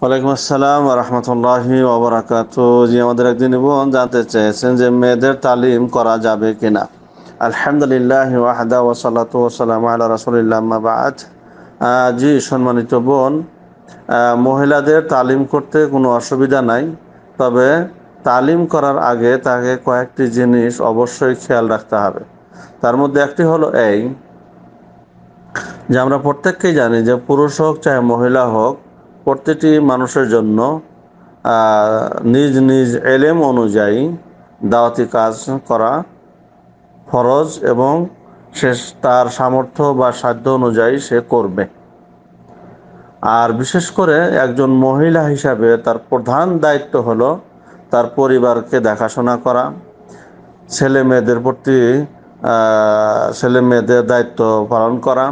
ওয়ালাইকুম আসসালাম রহমতুল্লাহ ওবরাকাত জি আমাদের একদিন বোন জানতে চেয়েছেন যে মেয়েদের তালিম করা যাবে কিনা আলহামদুলিল্লাহ ওয়াহদা ওসালাত ওসালাম আল্লাহ রসুলিল্লাহবাদ জি সম্মানিত বোন মহিলাদের তালিম করতে কোনো অসুবিধা নাই তবে তালিম করার আগে তাকে কয়েকটি জিনিস অবশ্যই খেয়াল রাখতে হবে তার মধ্যে একটি হলো এই যে আমরা প্রত্যেককেই জানি যে পুরুষ হোক চাহে মহিলা হোক প্রত্যেকটি মানুষের জন্য নিজ নিজ এলেম অনুযায়ী দাওয়াতি কাজ করা ফরজ এবং সে তার সামর্থ্য বা সাধ্য অনুযায়ী সে করবে আর বিশেষ করে একজন মহিলা হিসাবে তার প্রধান দায়িত্ব হলো তার পরিবারকে দেখাশোনা করা ছেলে মেয়েদের প্রতি ছেলে মেয়েদের দায়িত্ব পালন করা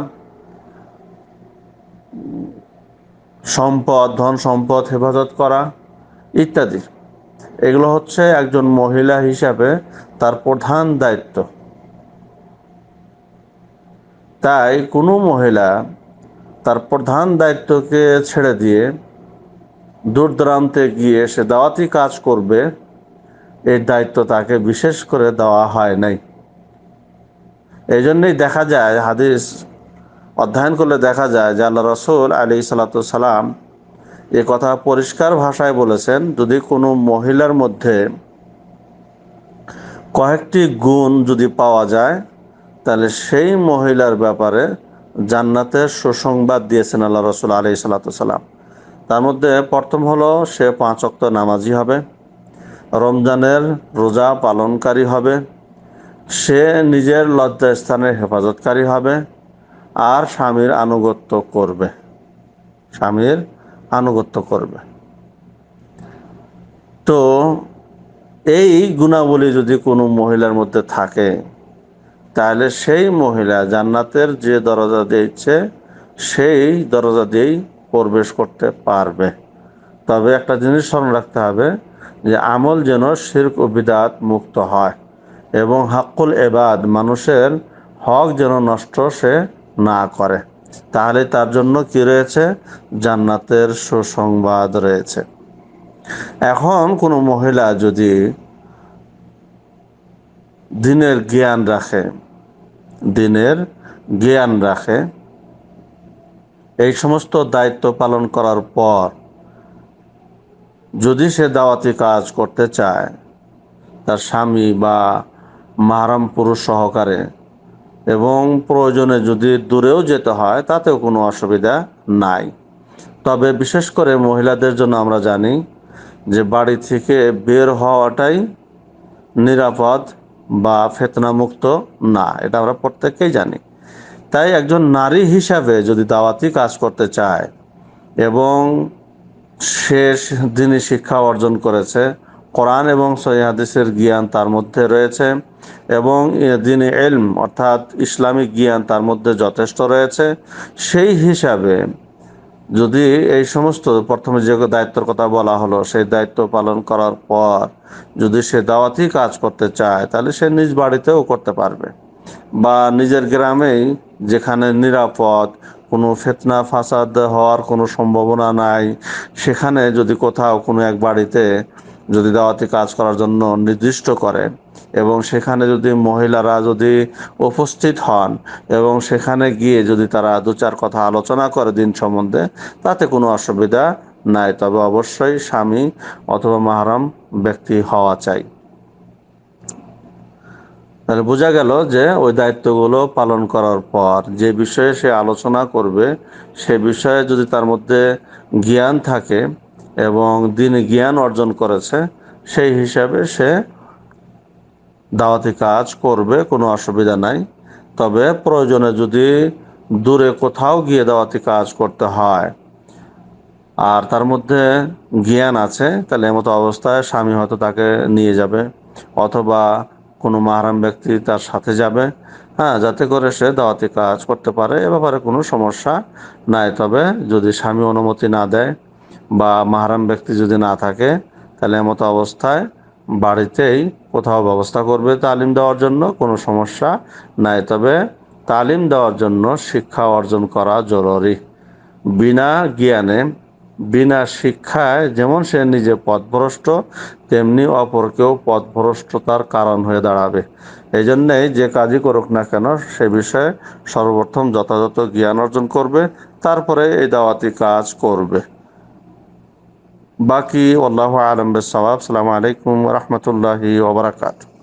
সম্পদ ধন সম্পদ হেফাজত করা ইত্যাদি এগুলো হচ্ছে একজন মহিলা হিসাবে তার প্রধান দায়িত্ব তাই কোনো মহিলা তার প্রধান দায়িত্বকে ছেড়ে দিয়ে দূর দূরান্তে গিয়ে সে দাওয়াতি কাজ করবে এর দায়িত্ব তাকে বিশেষ করে দেওয়া হয় নাই এই জন্যেই দেখা যায় হাদিস অধ্যয়ন করলে দেখা যায় যে আল্লাহ রসুল আলী সালাতাম এ কথা পরিষ্কার ভাষায় বলেছেন যদি কোনো মহিলার মধ্যে কয়েকটি গুণ যদি পাওয়া যায় তাহলে সেই মহিলার ব্যাপারে জান্নাতের সুসংবাদ দিয়েছেন আল্লাহ রসুল আলি সাল্লাম তার মধ্যে প্রথম হলো সে পাঁচ অক্ত নামাজি হবে রমজানের রোজা পালনকারী হবে সে নিজের স্থানের হেফাজতকারী হবে আর স্বামীর আনুগত্য করবে স্বামীর আনুগত্য করবে তো এই গুণাবলী যদি কোনো মহিলার মধ্যে থাকে তাহলে সেই মহিলা জান্নাতের যে দরজা দিয়েছে সেই দরজা দিয়েই প্রবেশ করতে পারবে তবে একটা জিনিস স্মরণ রাখতে হবে যে আমল যেন শির্ক ও বিদাত মুক্ত হয় এবং হাক্কুল এবাদ মানুষের হক যেন নষ্ট সে না করে তাহলে তার জন্য কি রয়েছে জান্নাতের সুসংবাদ রয়েছে এখন কোনো মহিলা যদি দিনের জ্ঞান রাখে দিনের জ্ঞান রাখে এই সমস্ত দায়িত্ব পালন করার পর যদি সে দাওয়াতি কাজ করতে চায় তার স্বামী বা মাহারাম পুরুষ সহকারে এবং প্রয়োজনে যদি দূরেও যেতে হয় তাতেও কোনো অসুবিধা নাই তবে বিশেষ করে মহিলাদের জন্য আমরা জানি যে বাড়ি থেকে বের হওয়াটাই নিরাপদ বা ফেতনামুক্ত না এটা আমরা প্রত্যেককেই জানি তাই একজন নারী হিসাবে যদি দাওয়াতি কাজ করতে চায় এবং শেষ দিনই শিক্ষা অর্জন করেছে কোরআন এবং সৈহাদিসের জ্ঞান তার মধ্যে রয়েছে এবং যিনি এলম অর্থাৎ ইসলামিক জ্ঞান তার মধ্যে যথেষ্ট রয়েছে সেই হিসাবে যদি এই সমস্ত প্রথমে যে দায়িত্বর কথা বলা হলো সেই দায়িত্ব পালন করার পর যদি সে দাওয়াতি কাজ করতে চায় তাহলে সে নিজ বাড়িতেও করতে পারবে বা নিজের গ্রামেই যেখানে নিরাপদ কোনো ফেতনা ফাসাদ হওয়ার কোনো সম্ভাবনা নাই সেখানে যদি কোথাও কোনো এক বাড়িতে যদি দাওয়াতি কাজ করার জন্য নির্দিষ্ট করেন এবং সেখানে যদি মহিলারা যদি উপস্থিত হন এবং সেখানে গিয়ে যদি তারা দু চার কথা আলোচনা করে দিন সম্বন্ধে তাতে কোনো অসুবিধা নাই তবে অবশ্যই স্বামী অথবা মাহারাম ব্যক্তি হওয়া চাই তাহলে বোঝা গেল যে ওই দায়িত্বগুলো পালন করার পর যে বিষয়ে সে আলোচনা করবে সে বিষয়ে যদি তার মধ্যে জ্ঞান থাকে এবং দিন জ্ঞান অর্জন করেছে সেই হিসাবে সে দাওয়াতি কাজ করবে কোনো অসুবিধা নাই তবে প্রয়োজনে যদি দূরে কোথাও গিয়ে দাওয়াতি কাজ করতে হয় আর তার মধ্যে জ্ঞান আছে তাহলে এমতো অবস্থায় স্বামী হয়তো তাকে নিয়ে যাবে অথবা কোনো মাহারাম ব্যক্তি তার সাথে যাবে হ্যাঁ যাতে করে সে দাওয়াতি কাজ করতে পারে এ ব্যাপারে কোনো সমস্যা নাই তবে যদি স্বামী অনুমতি না দেয় বা মাহারাম ব্যক্তি যদি না থাকে তাহলে এমতো অবস্থায় বাড়িতেই কোথাও ব্যবস্থা করবে তালিম দেওয়ার জন্য কোনো সমস্যা নাই তবে তালিম দেওয়ার জন্য শিক্ষা অর্জন করা জরুরি বিনা জ্ঞানে বিনা শিক্ষায় যেমন সে নিজে পথভ্রষ্ট তেমনি অপরকেও পথভ্রষ্টতার কারণ হয়ে দাঁড়াবে এই জন্যেই যে কাজই করুক না কেন সে বিষয়ে সর্বপ্রথম যথাযথ জ্ঞান অর্জন করবে তারপরে এই দাওয়াতি কাজ করবে باقي والله أعلم بالصواب السلام عليكم ورحمة الله وبركاته